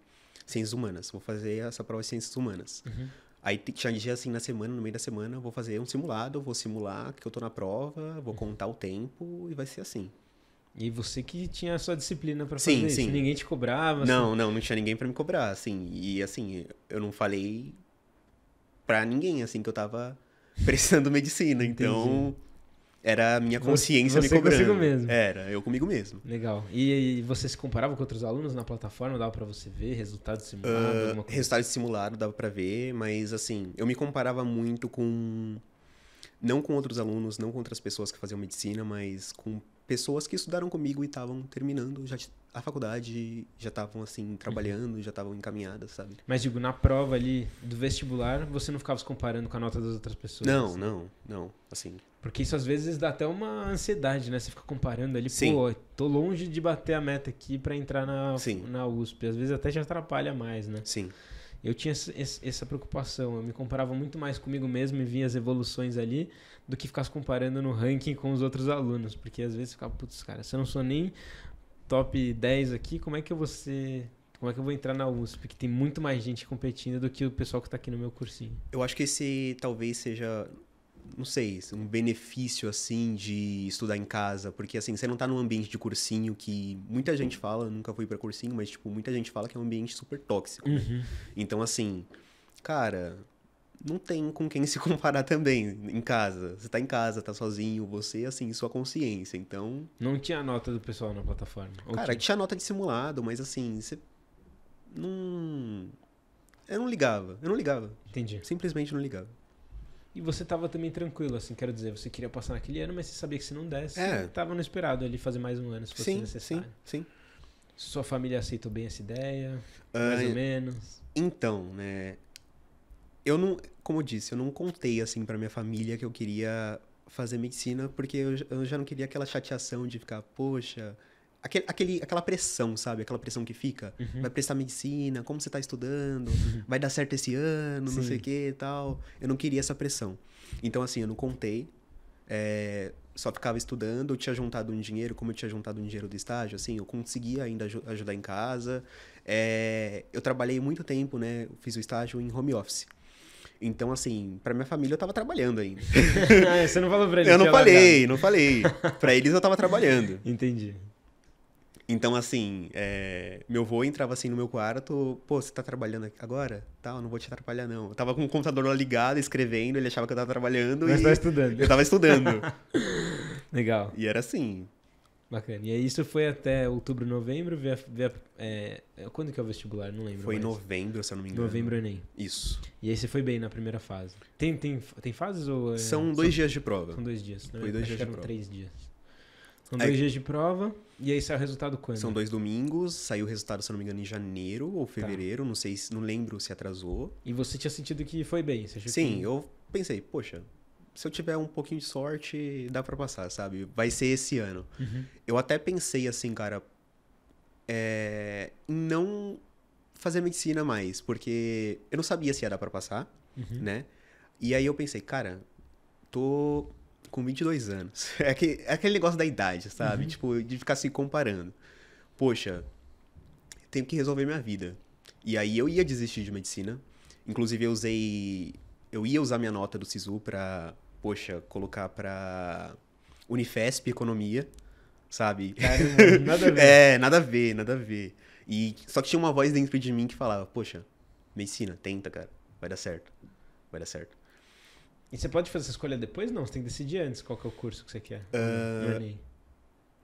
A: ciências humanas. Vou fazer essa prova de ciências humanas. Uhum. Aí tinha dia assim na semana, no meio da semana, vou fazer um simulado, vou simular que eu tô na prova,
B: vou uhum. contar o tempo e vai ser assim. E você que tinha a sua disciplina para fazer sim, isso, sim. ninguém te cobrava? Não, assim.
A: não, não tinha ninguém para me cobrar, assim. E assim, eu não falei para ninguém assim que eu tava prestando medicina, então Entendi. Era a minha consciência você, você me cobrando. mesmo. Era, eu comigo mesmo.
B: Legal. E, e você se comparava com outros alunos na plataforma? Dava para você ver resultado simulado? Ah, uh, resultado
A: simulado dava para ver, mas assim, eu me comparava muito com. Não com outros alunos, não com outras pessoas que faziam medicina, mas com pessoas que estudaram comigo e estavam terminando já a faculdade, já estavam assim uhum. trabalhando, uhum. já estavam encaminhadas, sabe?
B: Mas digo, na prova ali do vestibular, você não ficava se comparando com a nota das outras pessoas? Não,
A: não, não, assim.
B: Porque isso às vezes dá até uma ansiedade, né? Você fica comparando ali, Sim. pô, tô longe de bater a meta aqui para entrar na Sim. na USP, às vezes até já atrapalha mais, né? Sim. Eu tinha essa preocupação, eu me comparava muito mais comigo mesmo e via as evoluções ali do que ficar se comparando no ranking com os outros alunos, porque às vezes fica, putz, cara, se eu não sou nem top 10 aqui, como é que eu vou ser como é que eu vou entrar na USP? Porque tem muito mais gente competindo do que o pessoal que está aqui no meu cursinho.
A: Eu acho que esse talvez seja, não sei, um benefício assim de estudar em casa, porque assim, você não está num ambiente de cursinho que muita gente fala, nunca fui para cursinho, mas tipo, muita gente fala que é um ambiente super tóxico. Né? Uhum. Né? Então assim, cara, não tem com quem se comparar também em casa. Você tá em casa, tá sozinho, você, assim, sua consciência, então...
B: Não tinha nota do pessoal na plataforma?
A: Cara, tinha, tinha nota de simulado,
B: mas assim, você... Não... Eu não ligava, eu não ligava. Entendi. Simplesmente não ligava. E você tava também tranquilo, assim, quero dizer, você queria passar naquele ano, mas você sabia que se não desse, é. tava no esperado ali fazer mais um ano se fosse sim, necessário. Sim, sim. Sua família aceitou bem essa ideia? Uh, mais ou
A: menos? Então, né, eu não, como eu disse, eu não contei assim para minha família que eu queria fazer medicina porque eu, eu, já não queria aquela chateação de ficar, poxa, aquele, aquele aquela pressão, sabe? Aquela pressão que fica, uhum. vai prestar medicina, como você tá estudando, uhum. vai dar certo esse ano, Sim. não sei o que e tal. Eu não queria essa pressão. Então assim, eu não contei. É, só ficava estudando, eu tinha juntado um dinheiro, como eu tinha juntado um dinheiro do estágio, assim, eu conseguia ainda ajudar em casa. É, eu trabalhei muito tempo, né? fiz o estágio em home office. Então, assim, para minha família eu tava trabalhando ainda.
B: ah, você não falou pra eles? Eu não falei, não falei. Pra eles eu tava trabalhando. Entendi.
A: Então, assim, é... meu avô entrava assim no meu quarto, pô, você tá trabalhando agora? Tá, tá, não vou te atrapalhar, não. Eu tava com o computador lá ligado, escrevendo, ele achava que eu tava trabalhando. Mas e... tava estudando.
B: Eu tava estudando. Legal. E era assim. Bacana. E aí isso foi até outubro, novembro? Via, via, é, é, quando que é o vestibular? Não lembro. Foi mais. novembro, se eu não me engano. Novembro Enem. Isso. E aí você foi bem na primeira fase. Tem, tem, tem fases ou. É, são dois são, dias de prova. São dois dias. Não, né? foi dois dias de prova. três dias. São é dois dias de prova. E aí saiu o resultado quando? São dois domingos.
A: Saiu o resultado, se eu não me engano, em janeiro ou tá. fevereiro. Tá. Não sei, não lembro se atrasou.
B: E você tinha sentido que foi bem? Sim, que...
A: eu pensei, poxa, se eu tiver um pouquinho de sorte, dá para passar, sabe? Vai ser esse ano. Uhum. Eu até pensei assim, cara, é, em não fazer medicina mais, porque eu não sabia se ia dar para passar, uhum. né? E aí eu pensei, cara, tô com 22 anos. É, que, é aquele negócio da idade, sabe? Uhum. Tipo, de ficar se comparando. Poxa, tenho que resolver minha vida. E aí eu ia desistir de medicina. Inclusive eu usei eu ia usar minha nota do Sisu para, poxa, colocar para Unifesp Economia, sabe? Caramba, nada a ver. é, nada a ver, nada a ver. E só que tinha uma voz dentro de mim que falava, poxa, medicina, tenta, cara, vai dar certo. Vai dar certo.
B: E você pode fazer essa escolha depois? Não, você tem que decidir antes qual que é o curso que você quer. Uh...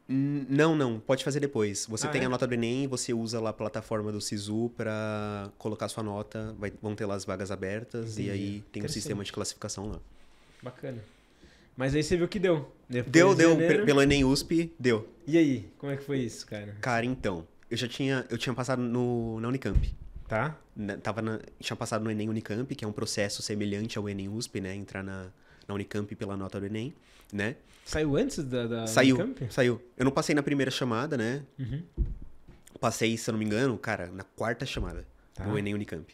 A: Não, não. Pode fazer depois. Você ah, tem é? a nota do Enem, você usa lá a plataforma do Sisu para colocar sua nota. Vai, vão ter lá as vagas abertas e aí tem um sistema de classificação lá.
B: Bacana. Mas aí você viu que deu.
A: Depois deu, de deu. Janeiro... Pelo Enem USP, deu. E aí? Como é que foi isso, cara? Cara, então. Eu já tinha, eu tinha passado no, na Unicamp. Tá. Na, tava na, tinha passado no Enem Unicamp, que é um processo semelhante ao Enem USP, né? Entrar na, na Unicamp pela nota do Enem né?
B: Saiu antes da, da saiu, Unicamp?
A: Saiu. Eu não passei na primeira chamada, né? Uhum. Passei, se eu não me engano, cara, na quarta chamada tá. do Enem Unicamp.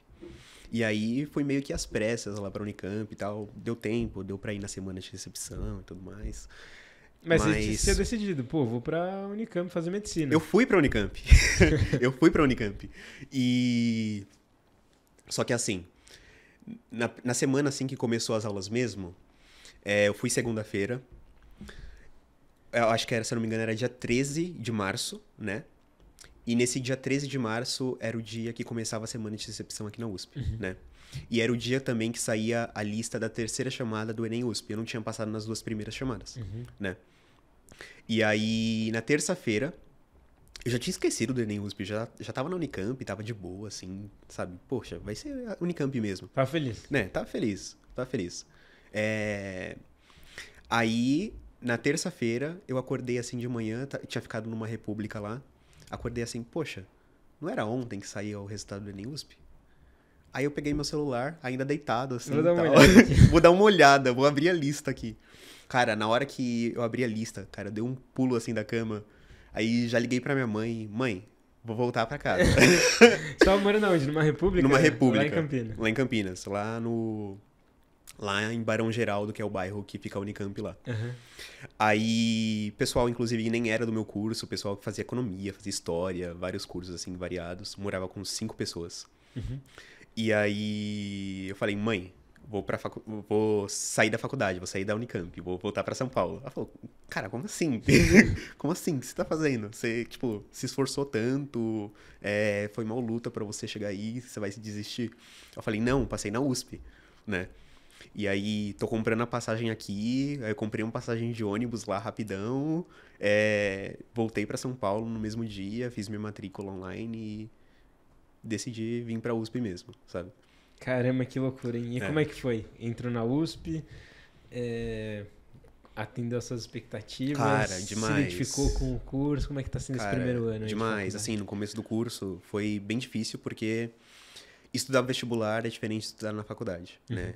A: E aí foi meio que às pressas lá pra Unicamp e tal. Deu tempo, deu pra ir na semana de recepção e tudo mais.
B: Mas, Mas... você tinha decidido, pô, vou pra Unicamp fazer medicina. Eu fui pra
A: Unicamp. eu fui pra Unicamp. E. Só que assim, na, na semana assim que começou as aulas mesmo, é, eu fui segunda-feira. Eu acho que era, se eu não me engano, era dia 13 de março, né? E nesse dia 13 de março era o dia que começava a semana de recepção aqui na USP, uhum. né? E era o dia também que saía a lista da terceira chamada do Enem USP. Eu não tinha passado nas duas primeiras chamadas, uhum. né? E aí, na terça-feira, eu já tinha esquecido do Enem USP, já, já tava na Unicamp, tava de boa, assim, sabe? Poxa, vai ser a Unicamp mesmo. Tava tá feliz. Né? Tava tá feliz, tava tá feliz. É... Aí, na terça-feira, eu acordei assim de manhã, tinha ficado numa república lá. Acordei assim, poxa, não era ontem que saía o resultado do USP? Aí eu peguei meu celular, ainda deitado, assim. Vou dar, uma, olhada. vou dar uma olhada, vou abrir a lista aqui. Cara, na hora que eu abri a lista, cara, deu um pulo assim da cama. Aí já liguei pra minha mãe, mãe, vou voltar pra casa.
B: Só morando onde? Numa república? Numa república. Lá em Campinas.
A: Lá em Campinas, lá no lá em Barão Geraldo, que é o bairro que fica a Unicamp lá. Uhum. Aí, pessoal, inclusive, nem era do meu curso, pessoal que fazia economia, fazia história, vários cursos assim variados, morava com cinco pessoas. Uhum. E aí eu falei, mãe, vou para facu... vou sair da faculdade, vou sair da Unicamp, vou voltar para São Paulo. Ela falou, cara, como assim? como assim? O que você tá fazendo? Você, tipo, se esforçou tanto, é, foi mal luta para você chegar aí, você vai se desistir. Eu falei, não, passei na USP, né? E aí, tô comprando a passagem aqui, aí eu comprei uma passagem de ônibus lá rapidão, é, voltei para São Paulo no mesmo dia, fiz minha matrícula online e decidi vir pra USP mesmo, sabe?
B: Caramba, que loucura, hein? E é. como é que foi? Entrou na USP, é, atendeu as suas expectativas? Cara, demais. Se identificou com o curso? Como é que tá sendo Cara, esse primeiro ano? Demais, assim,
A: no começo do curso foi bem difícil, porque estudar vestibular é diferente de estudar na faculdade, né? uhum. né?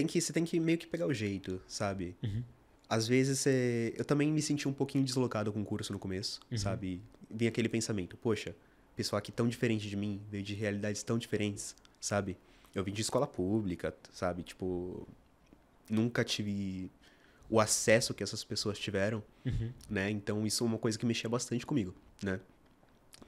A: tem que, você tem que meio que pegar o jeito, sabe? Uhum. Às vezes você. Eu também me senti um pouquinho deslocado com o curso no começo, uhum. sabe? Vem aquele pensamento, poxa, pessoal aqui tão diferente de mim, veio de realidades tão diferentes, sabe? Eu vim de escola pública, sabe? Tipo, nunca tive o acesso que essas pessoas tiveram, uhum. né? Então isso é uma coisa que mexia bastante comigo, né?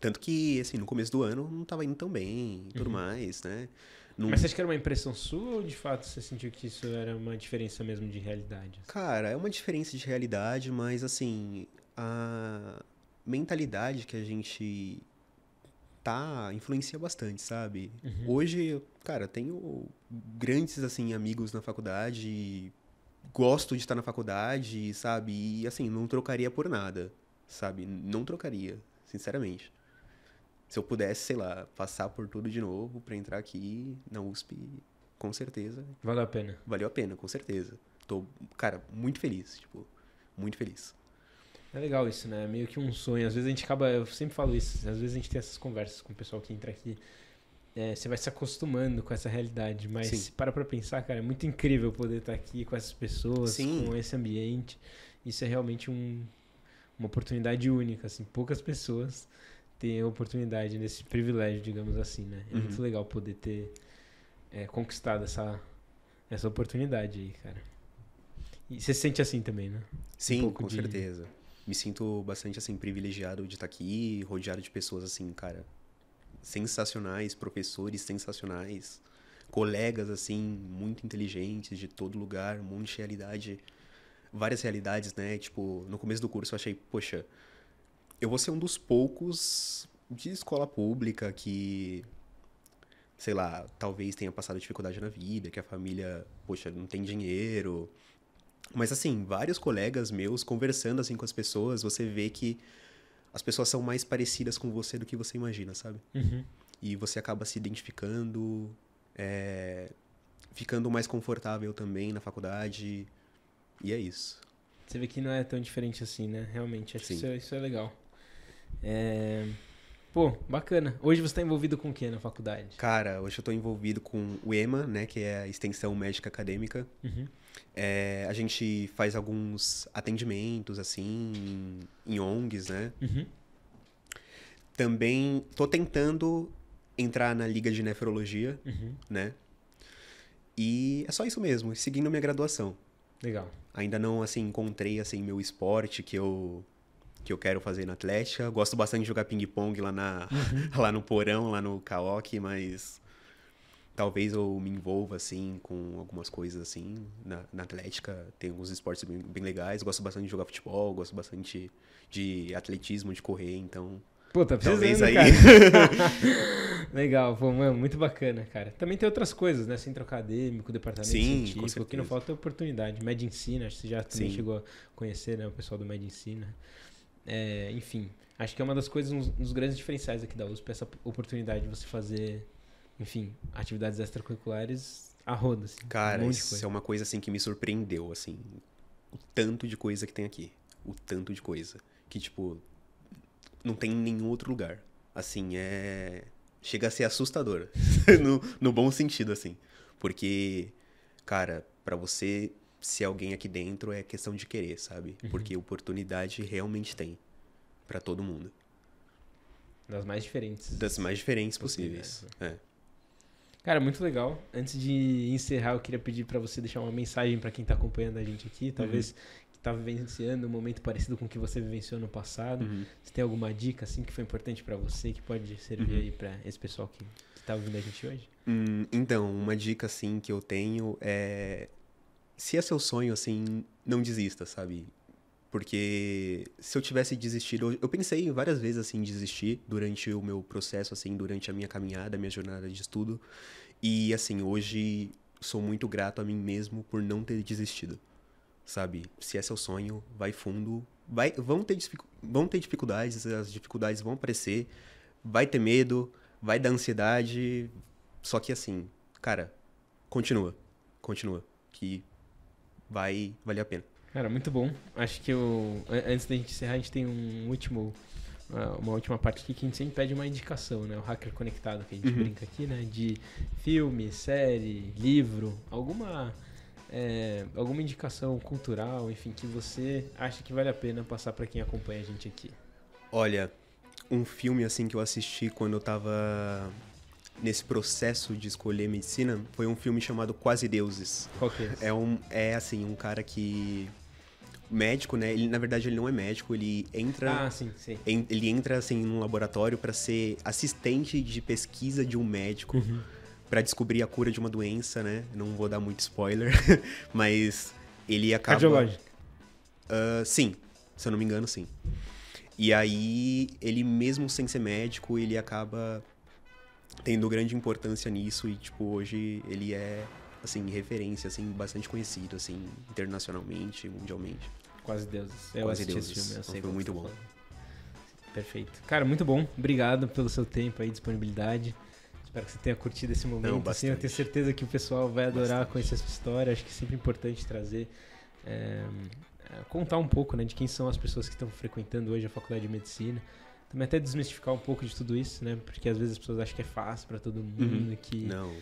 A: Tanto que,
B: assim, no começo do ano não tava indo tão bem e tudo uhum. mais, né? Num... Mas você acha que era uma impressão sua ou de fato você sentiu que isso era uma diferença mesmo de realidade?
A: Cara, é uma diferença de realidade, mas assim, a mentalidade que a gente tá influencia bastante, sabe? Uhum. Hoje, cara, tenho grandes assim amigos na faculdade, gosto de estar na faculdade, sabe? E assim, não trocaria por nada, sabe? Não trocaria, sinceramente se eu pudesse, sei lá, passar por tudo de novo para entrar aqui na USP, com certeza. Valeu a pena. Valeu a pena, com certeza. Tô, cara, muito feliz, tipo, muito
B: feliz. É legal isso, né? É meio que um sonho. Às vezes a gente acaba, eu sempre falo isso, às vezes a gente tem essas conversas com o pessoal que entra aqui. É, você vai se acostumando com essa realidade, mas Sim. se para pra pensar, cara, é muito incrível poder estar aqui com essas pessoas, Sim. com esse ambiente. Isso é realmente um, uma oportunidade única, assim, poucas pessoas ter oportunidade nesse privilégio, digamos assim, né? É uhum. muito legal poder ter é, conquistado essa, essa oportunidade aí, cara. E você se sente assim também, né? Sim, um com de... certeza.
A: Me sinto bastante, assim, privilegiado de estar aqui, rodeado de pessoas, assim, cara, sensacionais, professores sensacionais, colegas, assim, muito inteligentes de todo lugar, um monte de realidade, várias realidades, né? Tipo, no começo do curso eu achei, poxa, eu vou ser um dos poucos de escola pública que, sei lá, talvez tenha passado dificuldade na vida, que a família, poxa, não tem dinheiro. Mas assim, vários colegas meus conversando assim com as pessoas, você vê que as pessoas são mais parecidas com você do que você imagina, sabe? Uhum. E você acaba se identificando, é,
B: ficando mais confortável também na faculdade. E é isso. Você vê que não é tão diferente assim, né? Realmente, acho Sim. que isso é, isso é legal. É... Pô, bacana. Hoje você está envolvido com o que na faculdade?
A: Cara, hoje eu estou envolvido com o EMA, né, que é a Extensão Médica Acadêmica. Uhum. É, a gente faz alguns atendimentos, assim, em, em ONGs, né? Uhum. Também estou tentando entrar na Liga de Nefrologia, uhum. né? E é só isso mesmo, seguindo minha graduação. Legal. Ainda não, assim, encontrei, assim, meu esporte que eu que eu quero fazer na Atlética. Gosto bastante de jogar ping-pong lá, na, uhum. lá no porão, lá no caoque mas talvez eu me envolva, assim, com algumas coisas, assim, na, na Atlética. Tem alguns esportes bem, bem legais. Gosto bastante de jogar futebol, gosto bastante de, atletismo, de correr, então... Puta, tá precisando, aí.
B: Legal, pô, mano, muito bacana, cara. Também tem outras coisas, né? Centro acadêmico, departamento Sim, científico, aqui não falta oportunidade. Medicina, Ensina, acho que você já também chegou a conhecer, né? O pessoal do Medicina. Ensina. É, enfim, acho que é uma das coisas, um dos grandes diferenciais aqui da USP, essa oportunidade de você fazer, enfim, atividades extracurriculares a roda, assim. Cara, isso é
A: uma coisa, assim, que me surpreendeu, assim, o tanto de coisa que tem aqui. O tanto de coisa. Que, tipo, não tem em nenhum outro lugar. Assim, é... Chega a ser assustador. no, no bom sentido, assim. Porque, cara, para você se alguém aqui dentro é questão de querer, sabe? Uhum. Porque oportunidade realmente tem para todo mundo.
B: Das mais diferentes.
A: Das mais diferentes possíveis. possíveis. É.
B: Cara, muito legal. Antes de encerrar, eu queria pedir para você deixar uma mensagem para quem tá acompanhando a gente aqui, talvez uhum. que tá vivenciando um momento parecido com o que você vivenciou no passado. Uhum. Se tem alguma dica assim que foi importante para você que pode servir uhum. aí para esse pessoal que, que tá ouvindo a gente hoje?
A: Hum, então, uma dica assim que eu tenho é se é seu sonho, assim, não desista, sabe? Porque se eu tivesse desistido, eu pensei várias vezes assim em desistir durante o meu processo, assim, durante a minha caminhada, a minha jornada de estudo. E assim, hoje sou muito grato a mim mesmo por não ter desistido. Sabe? Se é seu sonho, vai fundo. Vai, vão, ter, vão ter dificuldades, as dificuldades vão aparecer, vai ter medo, vai dar ansiedade. Só que assim, cara, continua. Continua. Que vai valer a pena.
B: Cara, muito bom. Acho que eu, antes da gente encerrar, a gente tem um último, uma última parte aqui que a gente sempre pede uma indicação, né? O hacker conectado que a gente uhum. brinca aqui, né? De filme, série, livro, alguma é, alguma indicação cultural, enfim, que você acha que vale a pena passar para quem acompanha a gente aqui?
A: Olha, um filme assim que eu assisti quando eu tava nesse processo de escolher medicina foi um filme chamado Quase Deuses. Qual que é? É, um, é assim, um cara que médico, né? Ele na verdade ele não é médico, ele entra, ah, sim, sim. En, ele entra assim num laboratório para ser assistente de pesquisa de um médico uhum. para descobrir a cura de uma doença, né? Não vou dar muito spoiler, mas ele acaba cardiológico. Uh, sim, se eu não me engano, sim. E aí ele mesmo sem ser médico, ele acaba tendo grande importância nisso e, tipo, hoje ele é, assim, referência, assim, bastante conhecido, assim, internacionalmente, mundialmente. Quase deuses. Eu Quase deuses. Esse filme, eu sei foi muito tá bom. Falando.
B: Perfeito. Cara, muito bom. Obrigado pelo seu tempo aí, disponibilidade. Espero que você tenha curtido esse momento. Não, assim, eu tenho certeza que o pessoal vai adorar bastante. conhecer essa história. Acho que é sempre importante trazer, é, contar um pouco né, de quem são as pessoas que estão frequentando hoje a Faculdade de Medicina também até desmistificar um pouco de tudo isso, né? Porque às vezes as pessoas acham que é fácil para todo uhum. mundo, uhum. que não.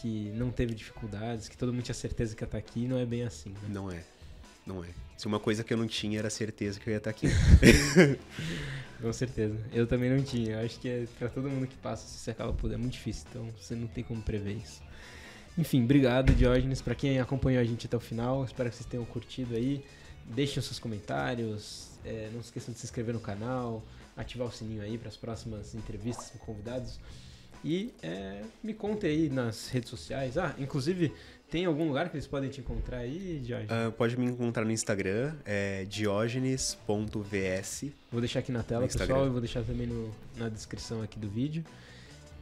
B: que não teve dificuldades, que todo mundo tinha certeza que ia estar tá aqui, não é bem assim. Né? Não é, não é. Se uma coisa que eu não tinha era certeza que eu ia estar tá aqui. Com certeza. Eu também não tinha. Eu acho que é para todo mundo que passa, você acaba por é muito difícil, então você não tem como prever isso. Enfim, obrigado, Diógenes, para quem acompanhou a gente até o final. Espero que vocês tenham curtido aí. Deixem os seus comentários. É, não se esqueçam de se inscrever no canal ativar o sininho aí para as próximas entrevistas com convidados. E é, me conte aí nas redes sociais. Ah, inclusive, tem algum lugar que eles podem te encontrar aí, Diógenes?
A: Uh, ah, pode me encontrar no Instagram, é diogenes.vs. Vou deixar aqui na tela, pessoal, e
B: vou deixar também no, na descrição aqui do vídeo.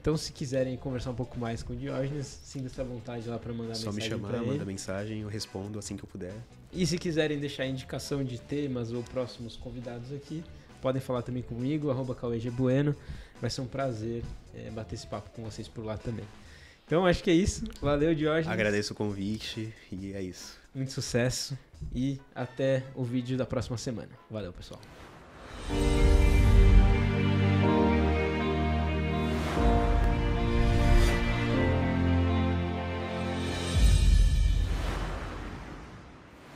B: Então, se quiserem conversar um pouco mais com o Diógenes, sinta-se à vontade lá para mandar Só é mensagem. Só me chamar, manda
A: mensagem, eu respondo assim que eu puder.
B: E se quiserem deixar indicação de temas ou próximos convidados aqui, Podem falar também comigo, arroba Bueno. Vai ser um prazer é, bater esse papo com vocês por lá também. Então acho que é isso. Valeu, Diógenes. Agradeço
A: o convite e é isso.
B: Muito sucesso e até o vídeo da próxima semana. Valeu, pessoal.